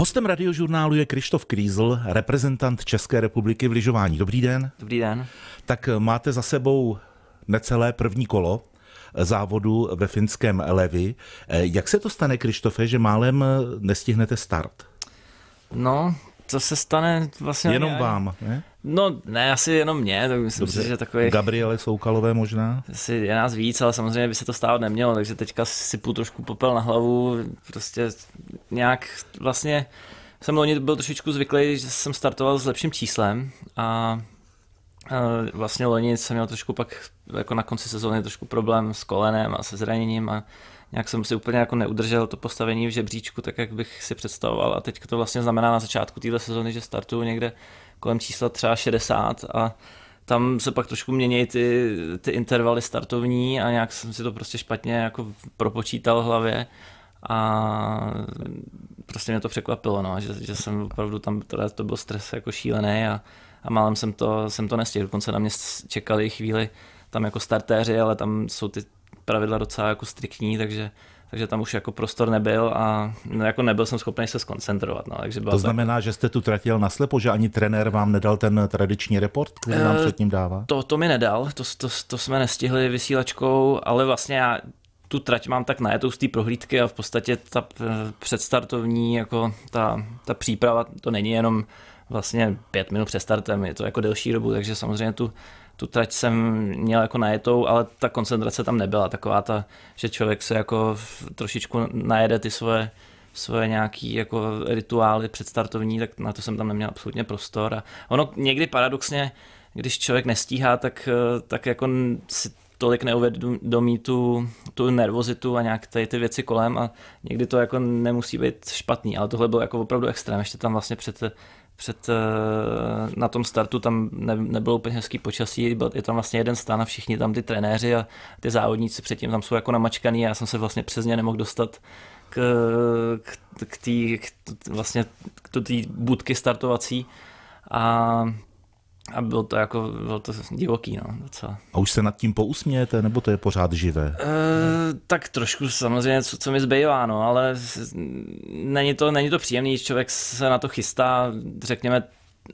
Hostem radiožurnálu je Krištof Krízl, reprezentant České republiky v lyžování. Dobrý den. Dobrý den. Tak eh, máte za sebou necelé první kolo eh, závodu ve finském Levi. Eh, jak se to stane, Krištofe, že málem nestihnete start? No, to se stane vlastně... Jenom ani, vám, ne? No, ne, asi jenom mě, tak myslím Dobře. si, že takový... Gabriele Soukalové možná? Asi je nás víc, ale samozřejmě by se to stávat nemělo, takže teďka sypu trošku popel na hlavu, prostě nějak vlastně jsem loni byl trošičku zvyklý, že jsem startoval s lepším číslem a vlastně loni jsem měl trošku pak jako na konci sezóny trošku problém s kolenem a se zraněním a nějak jsem si úplně jako neudržel to postavení v žebříčku tak, jak bych si představoval a teď to vlastně znamená na začátku téhle sezóny, že startuju někde kolem čísla třeba 60 a tam se pak trošku mění ty, ty intervaly startovní a nějak jsem si to prostě špatně jako propočítal v hlavě a prostě mě to překvapilo, no, že, že jsem opravdu tam, teda to byl stres jako šílený a, a málem jsem to, jsem to nestihl, dokonce na mě čekali chvíli tam jako startéři, ale tam jsou ty pravidla docela jako striktní, takže takže tam už jako prostor nebyl a no, jako nebyl jsem schopný se skoncentrovat. No, takže to znamená, tak... že jste tu tratil naslepo, že ani trenér vám nedal ten tradiční report, který nám uh, eh, předtím dává? To, to mi nedal, to, to, to jsme nestihli vysílačkou, ale vlastně já tu trať mám tak najetou z té prohlídky a v podstatě ta eh, předstartovní, jako ta, ta příprava, to není jenom vlastně pět minut před startem, je to jako delší dobu, takže samozřejmě tu tu trať jsem měl jako najetou, ale ta koncentrace tam nebyla taková ta, že člověk se jako trošičku najede ty svoje svoje nějaký jako rituály předstartovní, tak na to jsem tam neměl absolutně prostor. A ono někdy paradoxně, když člověk nestíhá, tak, eh, tak jako si tolik neuvědomí tu, tu nervozitu a nějak tady ty věci kolem a někdy to jako nemusí být špatný, ale tohle bylo jako opravdu extrém, ještě tam vlastně před před, eh, na tom startu tam ne, nebylo úplně hezký počasí, byl, je tam vlastně jeden stán a všichni tam ty trenéři a ty závodníci předtím tam jsou jako namačkaný a já jsem se vlastně přes ně nemohl dostat k, k, k té k, vlastně k budky startovací a a bylo to jako, bylo to divoký, no, docela. A už se nad tím pousmějete, nebo to je pořád živé? E, tak trošku samozřejmě, co, co mi zbývá, no, ale není to, není to příjemný, člověk se na to chystá, řekněme,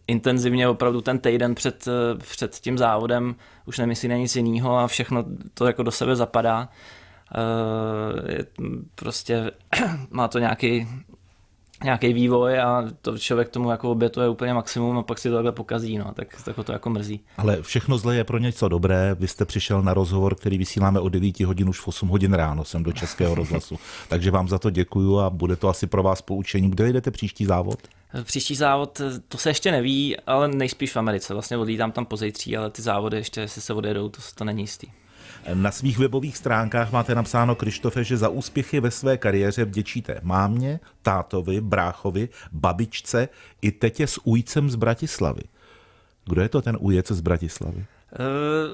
intenzivně opravdu ten týden před, eh, před tím závodem, už nemyslí na nic jiného a všechno to jako do sebe zapadá. E, prostě má to nějaký nějaký vývoj a to člověk tomu jako obětuje úplně maximum a no pak si to takhle pokazí, no, tak, tak to jako mrzí. Ale všechno zlé je pro něco dobré. Vy jste přišel na rozhovor, který vysíláme o 9 hodin už v 8 hodin ráno sem do Českého rozhlasu. Takže vám za to děkuju a bude to asi pro vás poučení. Kde jdete příští závod? Příští závod, to se ještě neví, ale nejspíš v Americe. Vlastně odlítám tam pozejtří, ale ty závody ještě, jestli se odjedou, to, to není jistý. Na svých webových stránkách máte napsáno, Krištofe, že za úspěchy ve své kariéře vděčíte mámě, tátovi, bráchovi, babičce i tetě s újcem z Bratislavy. Kdo je to ten újec z Bratislavy?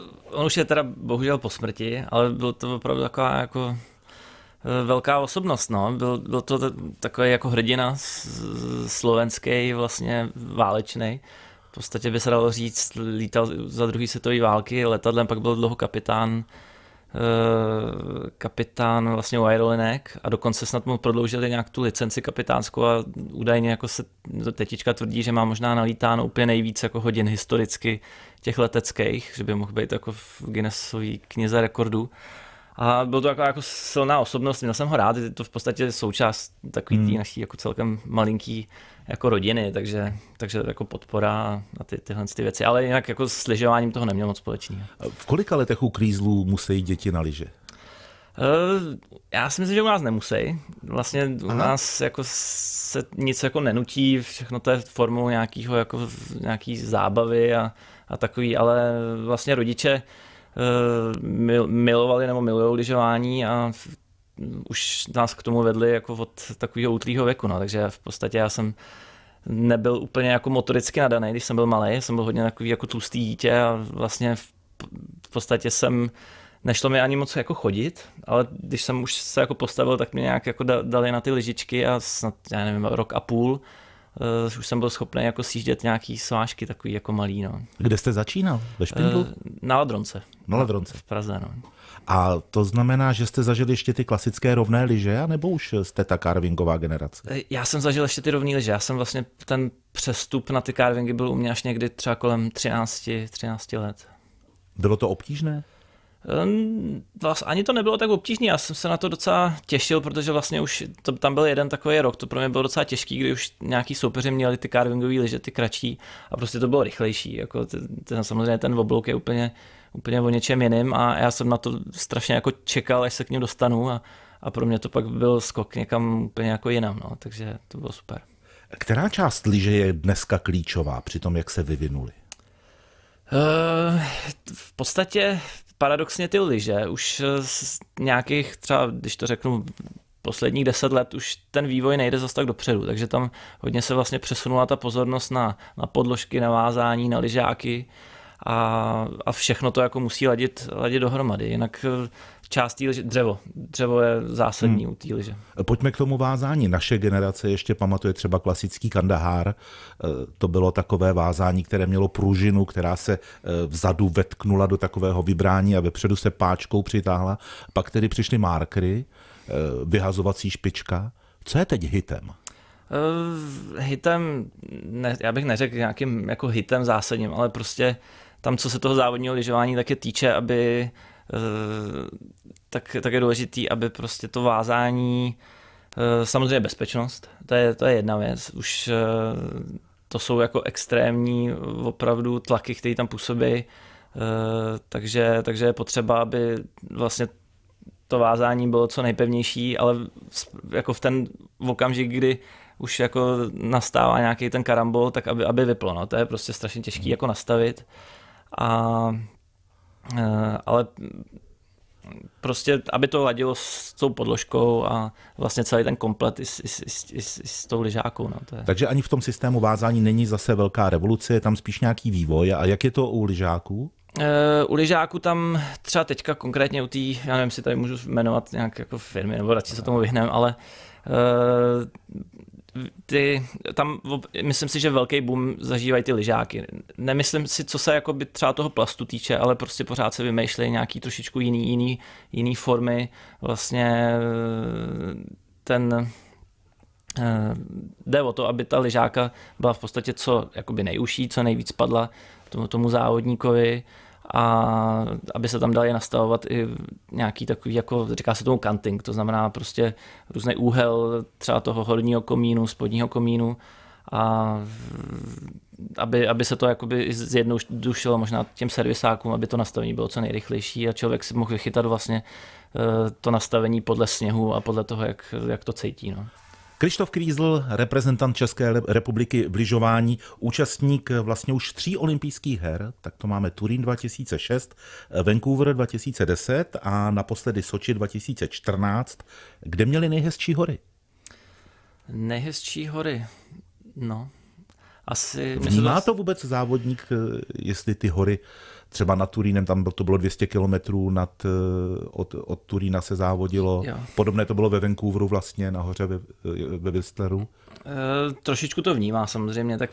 Uh, on už je teda bohužel po smrti, ale byl to opravdu taková jako eh, velká osobnost, no. Byl, byl to takový jako hrdina slovenský, vlastně válečný v podstatě by se dalo říct, lítal za druhý světové války letadlem, pak byl dlouho kapitán eh, kapitán vlastně Aerolinek a dokonce snad mu prodloužili nějak tu licenci kapitánskou a údajně jako se tetička tvrdí, že má možná nalítáno úplně nejvíc jako hodin historicky těch leteckých, že by mohl být jako v Guinnessový knize rekordů. A byl to jako, jako silná osobnost, měl jsem ho rád, je to v podstatě součást takový hmm. tý naší jako celkem malinký jako rodiny, takže, takže jako podpora na ty, tyhle ty věci. Ale jinak jako s lyžováním toho neměl moc společného. V kolika letech u Krízlů musí děti na lyže? Eh, já si myslím, že u nás nemusí. Vlastně u Aha. nás jako se nic jako nenutí, všechno to je formou nějakého, jako, nějaký zábavy a, a takový, ale vlastně rodiče eh, milovali nebo milují lyžování a už nás k tomu vedli jako od takového útlýho věku, no, takže v podstatě já jsem nebyl úplně jako motoricky nadaný, když jsem byl malý, jsem byl hodně takový jako tlustý dítě a vlastně v, v podstatě jsem nešlo mi ani moc jako chodit, ale když jsem už se jako postavil, tak mě nějak jako dali na ty lyžičky a snad, já nevím, rok a půl uh, už jsem byl schopný jako sjíždět nějaký svážky takový jako malý, no. Kde jste začínal? Ve Špindlu? Uh, na Ladronce. Na Ladronce. V Praze, no. A to znamená, že jste zažil ještě ty klasické rovné lyže, nebo už jste ta carvingová generace? Eh, já jsem zažil ještě ty rovné lyže. Já jsem vlastně ten přestup na ty carvingy byl u mě až někdy třeba kolem 13, 13 let. Bylo to obtížné? Vlastně ani to nebylo tak obtížné, já jsem se na to docela těšil, protože vlastně už to, tam byl jeden takový rok, to pro mě bylo docela těžký, kdy už nějaký soupeři měli ty carvingové lyže, ty kratší a prostě to bylo rychlejší, jako ten, ten, samozřejmě ten oblouk je úplně úplně o něčem jiným a já jsem na to strašně jako čekal, až se k ním dostanu a, a pro mě to pak byl skok někam úplně jako jinam, no, takže to bylo super. Která část lyže je dneska klíčová při tom, jak se vyvinuli? Uh, v podstatě paradoxně ty lyže už eh, z nějakých třeba, když to řeknu, posledních deset let už ten vývoj nejde zase tak dopředu, takže tam hodně se vlastně přesunula ta pozornost na, na podložky, na vázání, na lyžáky, uh, a, a všechno to jako musí ladit, ladit dohromady, jinak eh, část té liže, dřevo. Dřevo je zásadní hmm. u té liže. Pojďme k tomu vázání. Naše generace ještě pamatuje třeba klasický kandahár. Eh, to bylo takové vázání, které mělo pružinu, která se eh, vzadu vetknula do takového vybrání a vepředu se páčkou přitáhla. Pak tedy přišly markry, vyhazovací špička. Co je teď hitem? Hitem, ne, já bych neřekl nějakým jako hitem zásadním, ale prostě uh, tam, co se toho závodního lyžování také týče, aby eh, tak, tak je důležitý, aby prostě to vázání, eh, samozřejmě bezpečnost, to je, to je jedna věc, už eh, to jsou jako extrémní opravdu tlaky, které tam působí, takže, takže je potřeba, aby vlastně to vázání bylo co nejpevnější, ale jako v ten okamžik, kdy už jako nastává nějaký ten karambol, tak aby, aby vyplo, no. to je prostě strašně těžký mhm. jako nastavit. Uh, a, eh, ale prostě, aby to ladilo s tou podložkou a vlastně celý ten komplet i s, i, i, i, s tou ližákou. No, to je. Takže ani v tom systému vázání není zase velká revoluce, je tam spíš nějaký vývoj. A jak je to u ližáků? Uh, eh, u lyžáků tam třeba teďka konkrétně u té, já nevím, si tady můžu jmenovat nějak jako firmy, nebo radši se tomu vyhneme, ale uh, ty, tam myslím si, že velký boom zažívají ty lyžáky. Nemyslím si, co se jako by třeba toho plastu týče, ale prostě pořád se vymýšlejí nějaký trošičku jiný, jiný, jiný formy. Vlastně eh, ten eh, jde o to, aby ta lyžáka byla v podstatě co jakoby nejužší, co nejvíc padla tomu, tomu závodníkovi a aby se tam dali nastavovat i nějaký takový, jako říká se tomu kanting, to znamená prostě různý úhel třeba toho horního komínu, spodního komínu a aby, aby se to jakoby zjednodušilo možná těm servisákům, aby to nastavení bylo co nejrychlejší a člověk si mohl vychytat vlastně eh, to nastavení podle sněhu a podle toho, jak, jak to cítí. No. Krištof Krízl, reprezentant České republiky v lyžování, účastník eh, vlastně už tří olympijských her, tak to máme Turín 2006, eh, Vancouver 2010 a naposledy Soči 2014, kde měli nejhezčí hory? Nejhezčí hory, no, asi... Vnímá to vůbec závodník, eh, jestli ty hory třeba nad Turínem, tam to bylo 200 kilometrů nad, eh, od, od Turína se závodilo. Jo. Podobné to bylo ve Vancouveru vlastně, nahoře ve, eh, ve Whistleru. E, trošičku to vnímá samozřejmě, tak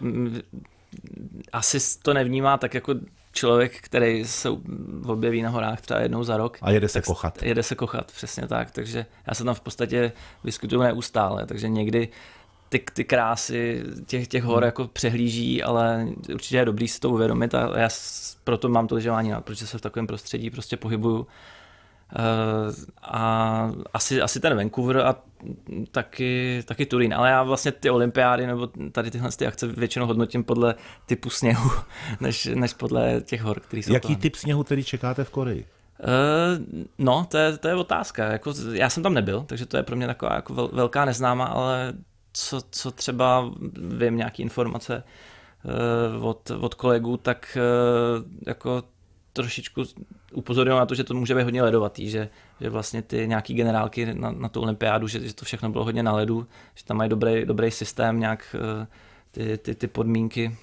asi to nevnímá tak jako člověk, který se objeví na horách třeba jednou za rok. A jede se kochat. Jede se kochat, přesně tak. Takže já se tam v podstatě vyskytuju neustále, takže někdy ty, ty krásy těch, těch hor hmm. jako přehlíží, ale určitě je dobrý si to uvědomit a já proto mám to lyžování no, protože se v takovém prostředí prostě pohybuju. Eh, a asi, asi ten Vancouver a taky, taky Turín, ale já vlastně ty olympiády nebo tady tyhle ty akce většinou hodnotím podle typu sněhu, než, než podle těch hor, který jsou Jaký tam. typ sněhu tedy čekáte v Koreji? Eh, no, to je, to je otázka. Jako, já jsem tam nebyl, takže to je pro mě taková jako velká neznáma, ale co, co třeba vím, nějaké informace eh, od, od kolegů, tak eh, jako trošičku upozorňuji na to, že to může být hodně ledovatý, že, že vlastně ty nějaký generálky na, na tu olympiádu, že, že to všechno bylo hodně na ledu, že tam mají dobrý, dobrý systém, nějak eh, ty, ty, ty podmínky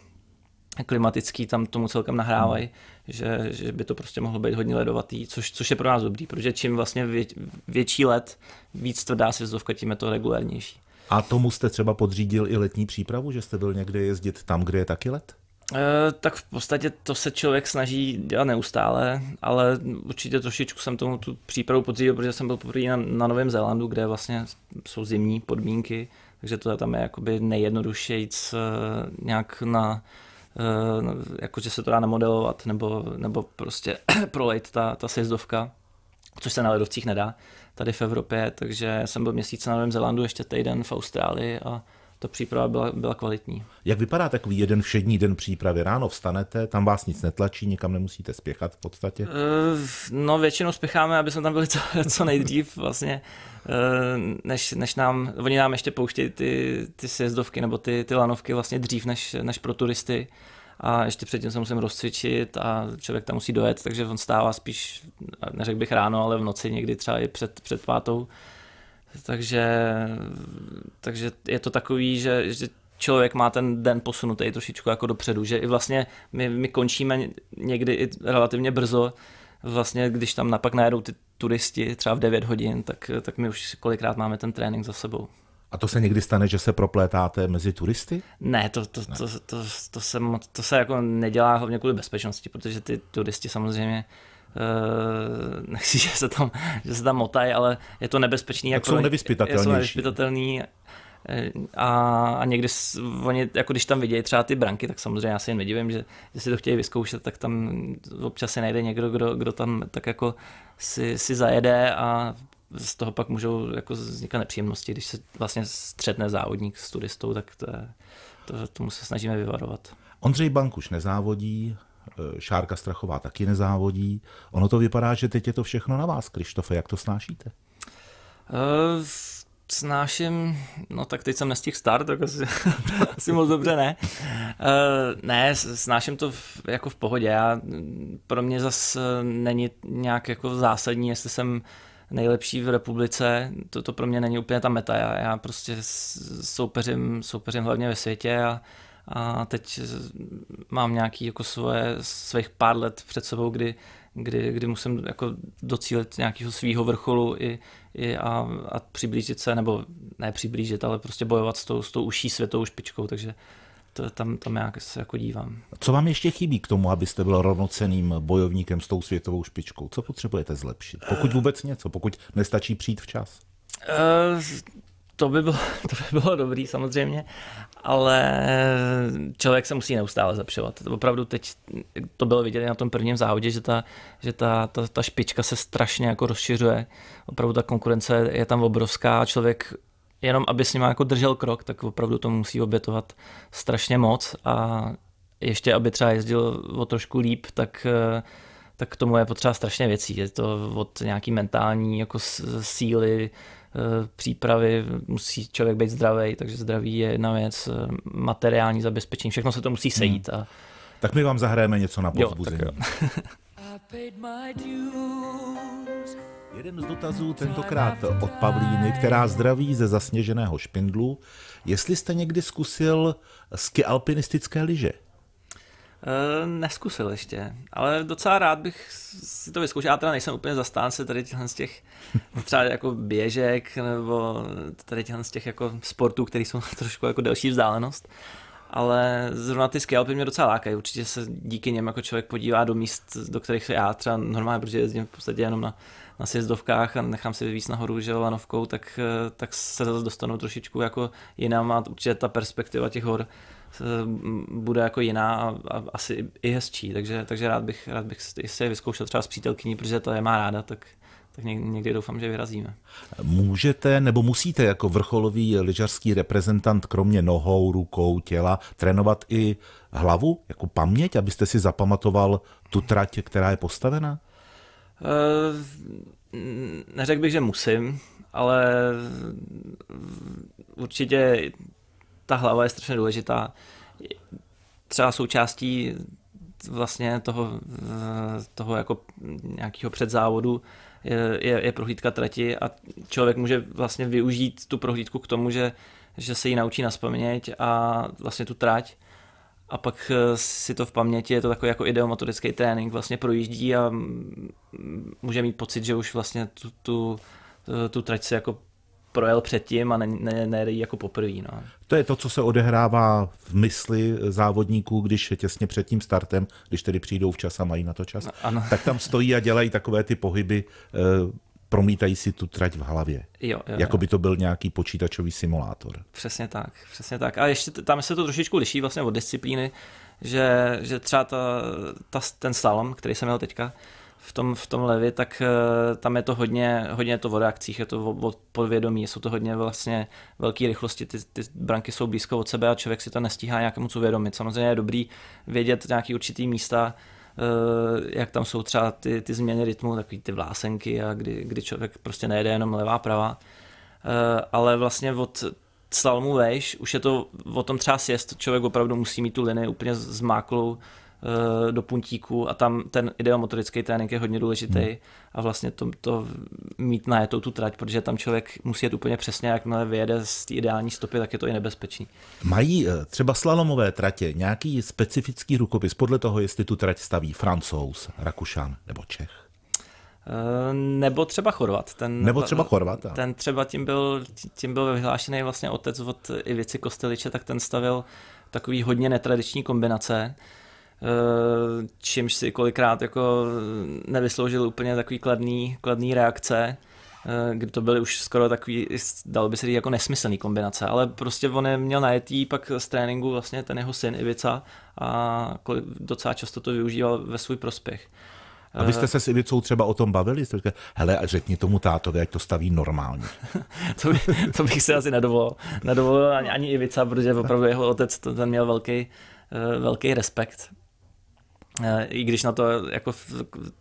klimatický tam tomu celkem nahrávají, hmm. že, že by to prostě mohlo být hodně ledovatý, což, což je pro nás dobrý, protože čím vlastně vě, větší led, víc tvrdá sjezdovka, tím je to regulérnější. A tomu jste třeba podřídil i letní přípravu, že jste byl někde jezdit tam, kde je taky let? E, tak v podstatě to se člověk snaží dělat neustále, ale určitě trošičku jsem tomu tu přípravu podřídil, protože jsem byl poprvé na, na Novém Zélandu, kde vlastně jsou zimní podmínky, takže to tam je jakoby nejjednodušejc eh, nějak na, eh, jakože se to dá namodelovat nebo, nebo prostě prolejt ta, ta sjezdovka, což se na ledovcích nedá tady v Evropě, takže jsem byl měsíc na Novém Zelandu, ještě týden v Austrálii a ta příprava byla, byla kvalitní. Jak vypadá takový jeden všední den přípravy? Ráno vstanete, tam vás nic netlačí, nikam nemusíte spěchat v podstatě? Eh, no většinou spěcháme, aby jsme tam byli co, co nejdřív vlastně, eh, než, než nám, oni nám ještě pouštějí ty, ty sjezdovky nebo ty, ty lanovky vlastně dřív než, než pro turisty a ještě předtím se musím rozcvičit a člověk tam musí dojet, takže on stává spíš, neřekl bych ráno, ale v noci někdy třeba i před, před pátou. Takže, takže je to takový, že, že člověk má ten den posunutý trošičku jako dopředu, že i vlastně my, my končíme někdy i relativně brzo, vlastně když tam napak najedou ty turisti třeba v 9 hodin, tak, tak my už kolikrát máme ten trénink za sebou. A to se někdy stane, že se proplétáte mezi turisty? Ne, to, to, ne. To, to, to, to, se, to se jako nedělá hlavně kvůli bezpečnosti, protože ty turisti samozřejmě Uh, nechci, že se tam, že se tam motají, ale je to nebezpečný. Tak jako, jsou nevyspytatelnější. Jsou nevyspytatelný eh, a, a někdy oni, jako když tam vidějí třeba ty branky, tak samozřejmě já si jen nedivím, že, že si to chtějí vyzkoušet, tak tam občas se najde někdo, kdo, kdo tam tak jako si, si zajede a z toho pak můžou jako vznikat nepříjemnosti, když se vlastně střetne závodník s turistou, tak to, je, to tomu se snažíme vyvarovat. Ondřej už nezávodí, eh, Šárka Strachová taky nezávodí. Ono to vypadá, že teď je to všechno na vás, Krištofe, jak to snášíte? Uh, snáším, no tak teď jsem nestihl start, tak asi, asi moc dobře ne. Uh, ne, snáším to v, jako v pohodě. Já, pro mě zas není nějak jako zásadní, jestli jsem uh, nejlepší v republice, to, to pro mě není úplně ta meta, já, já prostě soupeřím, soupeřím hlavně ve světě a, a teď mám nějaký jako svoje, svých pár let před sebou, kdy, kdy, kdy musím jako docílit nějakého svého vrcholu i, i a, a přiblížit se, nebo ne přiblížit, ale prostě bojovat s tou, s tou užší světovou špičkou, takže to, tam, tam já se jako dívám. Co vám ještě chybí k tomu, abyste byl rovnoceným bojovníkem s tou světovou špičkou? Co potřebujete zlepšit? Pokud vůbec něco, pokud nestačí přijít včas? Eh, to by bylo, to by bylo dobrý samozřejmě, ale člověk se musí neustále zlepšovat. Opravdu teď to bylo vidět na tom prvním závodě, že ta, že ta, ta, ta špička se strašně jako rozšiřuje. Opravdu ta konkurence je tam obrovská a člověk jenom aby s nima jako držel krok, tak opravdu to musí obětovat strašně moc a ještě aby třeba jezdil o trošku líp, tak eh, tak k tomu je potřeba strašně věcí. Je to od nějaký mentální jako síly, eh, přípravy, musí člověk být zdravý, takže zdraví je jedna věc, eh, materiální zabezpečení, všechno se to musí hmm. sejít. Hmm. Tak my vám zahrajeme něco na povzbuzení. Jeden z dotazů tentokrát od Pavlíny, která zdraví ze zasněženého špindlu. Jestli jste někdy zkusil ski alpinistické lyže? E, neskusil ještě, ale docela rád bych si to vyzkoušel. Já teda nejsem úplně zastánce tady z těch třeba jako běžek nebo tady z těch jako sportů, které jsou trošku jako delší vzdálenost ale zrovna ty scalpy mě docela lákají. Určitě se díky něm jako člověk podívá do míst, do kterých se já třeba normálně, protože jezdím v podstatě jenom na na sjezdovkách a nechám si vyvíc nahoru, že lanovkou, tak, eh, tak se zase dostanu trošičku jako jiná, a určitě ta perspektiva těch hor eh, bude jako jiná a, a asi i hezčí, takže, takže rád bych, rád bych si je vyzkoušel třeba s přítelkyní, protože to je má ráda, tak, tak někdy doufám, že vyrazíme. Můžete nebo musíte jako vrcholový lyžařský reprezentant kromě nohou, rukou, těla trénovat i hlavu, jako paměť, abyste si zapamatoval tu trať, která je postavena? Eh, neřekl bych, že musím, ale určitě ta hlava je strašně důležitá. Třeba součástí vlastně toho, eh, toho jako nějakého předzávodu je, je, je prohlídka trati a člověk může vlastně využít tu prohlídku k tomu, že, že se ji naučí naspomínat a vlastně tu trať a pak eh, si to v paměti, je to takový jako ideomotorický trénink, vlastně projíždí a mm, může mít pocit, že už vlastně tu, tu, eh, tu trať se jako projel předtím a ne, ne, ne jako poprvé. No. To je to, co se odehrává v mysli závodníků, když těsně před tím startem, když tedy přijdou včas a mají na to čas, no, ano. tak tam stojí a dělají takové ty pohyby, eh, promítají si tu trať v hlavě. Jo, jo, jako jo. by to byl nějaký počítačový simulátor. Přesně tak, přesně tak. A ještě tam se to trošičku liší vlastně od disciplíny, že, že třeba ta, ta, ten slalom, který jsem měl teďka, v tom, v tom levi, tak eh, tam je to hodně, hodně to o reakcích, je to o, o podvědomí, jsou to hodně vlastně velké rychlosti, ty, ty branky jsou blízko od sebe a člověk si to nestíhá nějakému co vědomit. Samozřejmě je dobrý vědět nějaký určitý místa, Eh, jak tam jsou třeba ty, ty změny rytmu, takový ty vlásenky a kdy, kdy člověk prostě nejede jenom levá, pravá. Eh, ale vlastně od slalmu vejš, už je to o tom třeba sjest, člověk opravdu musí mít tu linii úplně zmáklou, Eh, do puntíku a tam ten ideomotorický trénink je hodně důležitý hmm. a vlastně to, to mít jetou tu trať, protože tam člověk musí jet úplně přesně, jakmile vyjede z té ideální stopy, tak je to i nebezpečný. Mají eh, třeba slalomové tratě nějaký specifický rukopis podle toho, jestli tu trať staví Francouz, Rakušan nebo Čech? Eh, nebo třeba Chorvat. Ten, Nebo třeba Chorvat. Ten třeba tím byl, tím byl vyhlášený vlastně otec od Ivici Kosteliče, tak ten stavil takový hodně netradiční kombinace. Eh, čímž si kolikrát jako nevysloužil úplně takový kladný, kladný reakce, eh, kdy to byly už skoro takový, dalo by se říct, jako nesmyslný kombinace, ale prostě on je měl najetý pak z tréninku vlastně ten jeho syn Ivica a docela často to využíval ve svůj prospěch. A vy jste se s Ivicou třeba o tom bavili? Jste říkali, hele, řekni tomu tátovi, ať to staví normálně. to, by, to bych se asi nedovolil. Nedovolil ani, ani Ivica, protože opravdu jeho otec ten měl velký, eh, velký respekt Eh, i když na to, jako,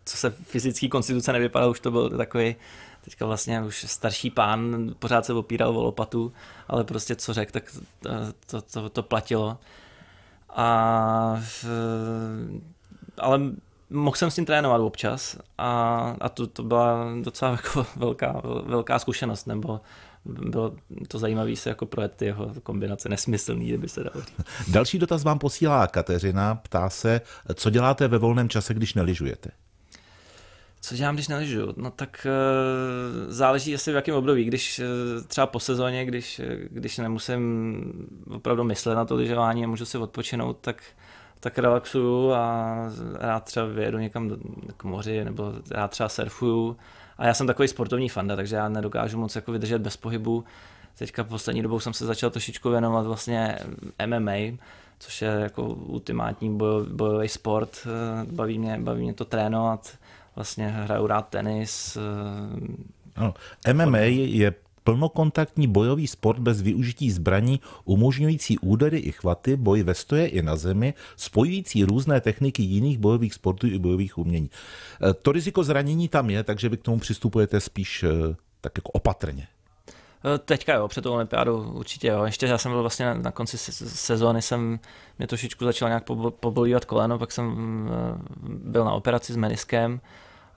co se fyzický konstituce nevypadal, už to byl takový teďka vlastně už starší pán, pořád se opíral o lopatu, ale prostě co řekl, tak eh, to, to, to platilo. A, eh, ale mohl jsem s tím trénovat občas a, a to, to byla docela jako velká, velká zkušenost, nebo bylo to zajímavé se jako projet ty jeho kombinace nesmyslný, kdyby se dalo Další dotaz vám posílá Kateřina, ptá se, co děláte ve volném čase, když neližujete? Co dělám, když neližu? No tak eh, záleží asi v jakém období. Když eh, třeba po sezóně, když, eh, když nemusím opravdu myslet na to lyžování a můžu si odpočinout, tak tak relaxuju a rád třeba vyjedu někam do, k moři nebo já třeba surfuju a já jsem takový sportovní fanda, takže já nedokážu moc jako vydržet bez pohybu. Teďka poslední dobou jsem se začal trošičku věnovat vlastně MMA, což je jako ultimátní bojový sport. Baví mě, baví mě to trénovat, vlastně hraju rád tenis. Eh, ano, MMA je plnokontaktní bojový sport bez využití zbraní, umožňující údery i chvaty, boj ve stoje i na zemi, spojující různé techniky jiných bojových sportů i bojových umění. E, to riziko zranění tam je, takže vy k tomu přistupujete spíš e, tak jako opatrně. E, teďka jo, před tou olympiádou určitě jo. Ještě já jsem byl vlastně na konci sezóny, jsem mě trošičku začal nějak pobolívat koleno, pak jsem byl na operaci s meniskem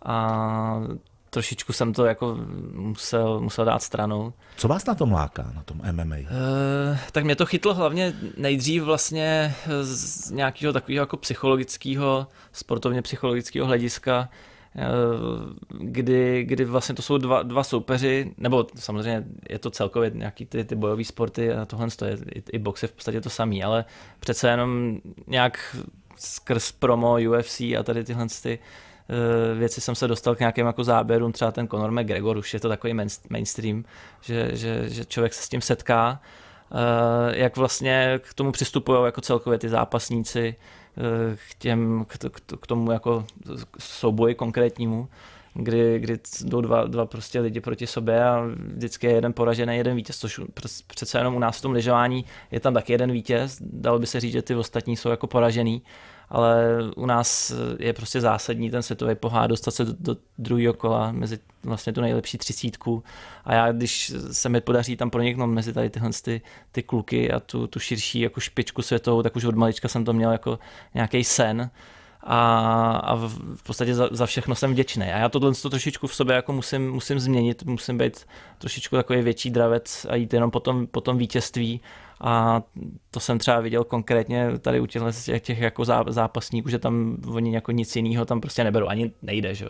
a trošičku jsem to jako musel, musel dát stranou. Co vás na tom láká, na tom MMA? E, eh, tak mě to chytlo hlavně nejdřív vlastně z nějakého takového jako psychologického, sportovně psychologického hlediska, eh, kdy, kdy vlastně to jsou dva, dva soupeři, nebo samozřejmě je to celkově nějaký ty, ty bojové sporty a tohle je i, i box je v podstatě to samý, ale přece jenom nějak skrz promo UFC a tady tyhle ty, uh, Eh, věci jsem se dostal k nějakým jako záběrům, třeba ten Conor McGregor, už je to takový mainstream, že, že, že člověk se s tím setká. Eh, jak vlastně k tomu přistupují jako celkově ty zápasníci, eh, k, těm, k, tomu jako souboji konkrétnímu kdy, kdy jdou dva, dva prostě lidi proti sobě a vždycky je jeden poražený, jeden vítěz, což přece jenom u nás v tom lyžování je tam tak jeden vítěz, dalo by se říct, že ty ostatní jsou jako poražený, ale u nás je prostě zásadní ten světový pohár dostat se do, do druhého kola mezi vlastně tu nejlepší třicítku a já, když se mi podaří tam proniknout mezi tady tyhle ty, ty kluky a tu, tu širší jako špičku světovou, tak už od malička jsem to měl jako nějaký sen a, a v podstatě za, za všechno jsem vděčný. A já tohle to trošičku v sobě jako musím, musím změnit, musím být trošičku takový větší dravec a jít jenom po tom, po tom vítězství a to jsem třeba viděl konkrétně tady u těch, těch jako zápasníků, že tam oni jako nic jiného tam prostě neberou, ani nejde, že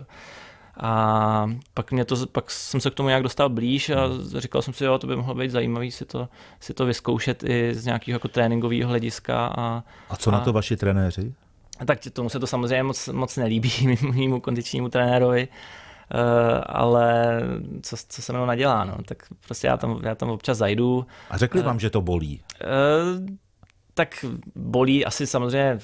a pak, mě to, pak jsem se k tomu nějak dostal blíž a říkal jsem si, jo, to by mohlo být zajímavý si to, si to vyzkoušet i z nějakého jako tréninkového hlediska. A, a co a, na to vaši trenéři? Tak tomu se to samozřejmě moc, moc nelíbí mému kondičnímu trenérovi, Eh, ale co, co se mnou nadělá, no, tak prostě já tam, já tam občas zajdu. A řekli eh, vám, že to bolí? Eh, tak bolí asi samozřejmě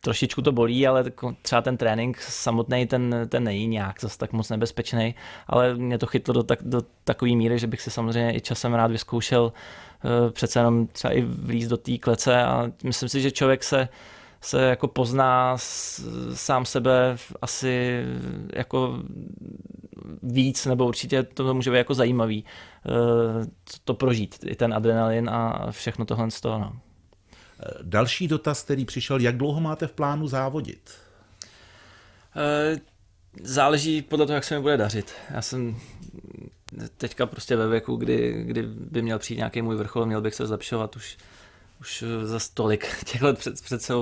trošičku to bolí, ale třeba ten trénink samotný ten, ten není nějak zase tak moc nebezpečný, ale mě to chytlo do, tak, do takové míry, že bych si samozřejmě i časem rád vyzkoušel přece jenom třeba i vlíz do té klece a myslím si, že člověk se se jako pozná sám sebe asi jako víc, nebo určitě to může být jako zajímavý eh, to prožít, i ten adrenalin a všechno tohle z toho. No. Eh, další dotaz, který přišel, jak dlouho máte v plánu závodit? Eh, záleží podle toho, jak se mi bude dařit. Já jsem teďka prostě ve věku, kdy, kdy by měl přijít nějaký můj vrchol, měl bych se zlepšovat už už eh, za stolik těch let před, přece,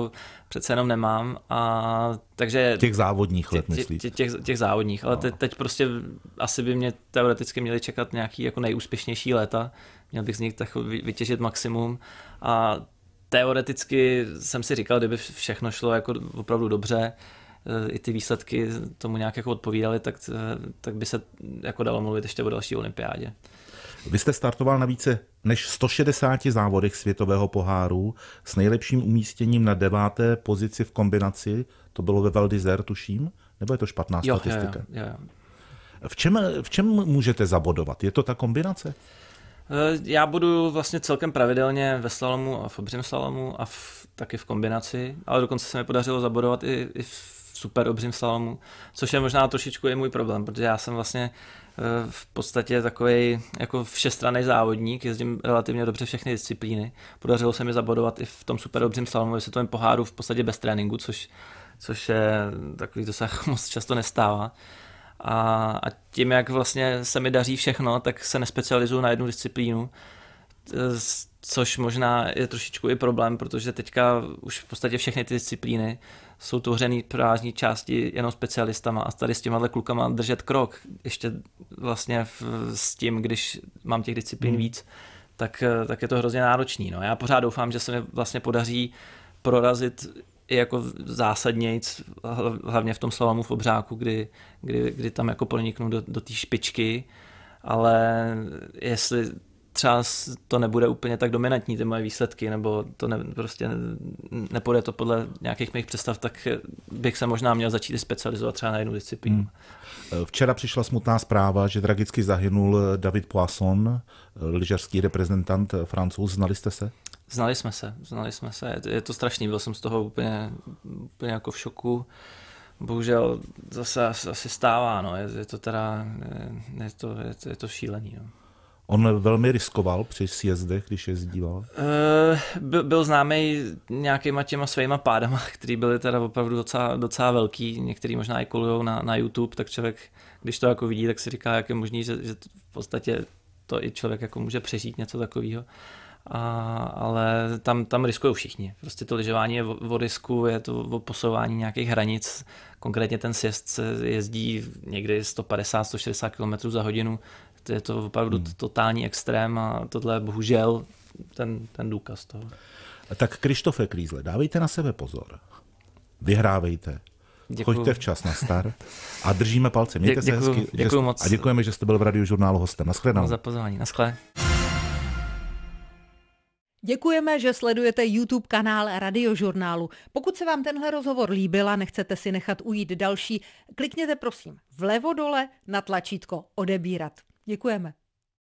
přece jenom nemám. A, takže těch závodních let, tě, myslíš? Tě, těch, těch závodních, ale no. te, teď prostě asi by mě teoreticky měli čekat nějaký jako nejúspěšnější léta. Měl bych z nich tak vytěžit maximum. A teoreticky jsem si říkal, kdyby všechno šlo jako opravdu dobře, eh, i ty výsledky tomu nějak jako odpovídaly, tak, eh, tak by se jako dalo mluvit ještě o další olympiádě. Vy jste startoval na více než 160 závodech světového poháru s nejlepším umístěním na deváté pozici v kombinaci. To bylo ve Valdizer, tuším? Nebo je to špatná jo, statistika? Jo, jo, jo. V, čem, v čem můžete zabodovat? Je to ta kombinace? Eh, já budu vlastně celkem pravidelně ve slalomu a v obřím slalomu a v, taky v kombinaci, ale dokonce se mi podařilo zabodovat i, i v super obřím slalomu, což je možná trošičku i můj problém, protože já jsem vlastně Eh, v podstatě takový jako všestranný závodník, jezdím relativně dobře všechny disciplíny. Podařilo se mi zabodovat i v tom super dobřím slalomu, světovém poháru v podstatě bez tréninku, což, což je takový dosah moc často nestává. A, a tím, jak vlastně se mi daří všechno, tak se nespecializuju na jednu disciplínu což možná je trošičku i problém, protože teďka už v podstatě všechny ty disciplíny jsou tvořený prázdní části jenom specialistama a tady s těma klukama držet krok, ještě vlastně v, s tím, když mám těch disciplín hmm. víc, tak, tak je to hrozně náročný. No. Já pořád doufám, že se mi vlastně podaří prorazit i jako zásadnějc, hlavně v tom slalomu v obřáku, kdy, kdy, kdy tam jako proniknu do, do té špičky, ale jestli třeba to nebude úplně tak dominantní ty moje výsledky, nebo to ne, prostě nepůjde to podle nějakých mých představ, tak bych se možná měl začít specializovat třeba na jednu disciplínu. Hmm. Eh, včera přišla smutná zpráva, že tragicky zahynul eh, David Poisson, eh, lyžařský reprezentant francouz. Znali jste se? Znali jsme se, znali jsme se. Je to strašný, byl jsem z toho úplně, úplně jako v šoku. Bohužel zase asi stává, no. je, je to teda, je, je to, je, je to šílený. No. On velmi riskoval při sjezdech, když jezdíval? Eh, byl známý nějakýma těma svýma pádama, který byly teda opravdu docela, docela velký, některý možná i kolujou na, na YouTube, tak člověk, když to jako vidí, tak si říká, jak je možný, že, že v podstatě to i člověk jako může přežít něco takového. A, ale tam, tam riskují všichni. Prostě to lyžování je o, o risku, je to o posouvání nějakých hranic. Konkrétně ten sjezd se jezdí někdy 150-160 km za hodinu, je to opravdu hmm. totální extrém a tohle je bohužel ten, ten důkaz toho. Tak Krištofe Krýzle, dávejte na sebe pozor. Vyhrávejte. Děkuju. Choďte včas na star a držíme palce. Mějte Děkuju. se hezky. Děkuju že, moc. A děkujeme, že jste byl v radiožurnálu hostem. Naschledanou. Za pozvání. Děkujeme, že sledujete YouTube kanál Radiožurnálu. Pokud se vám tenhle rozhovor líbil a nechcete si nechat ujít další, klikněte prosím vlevo dole na tlačítko odebírat. Děkujeme.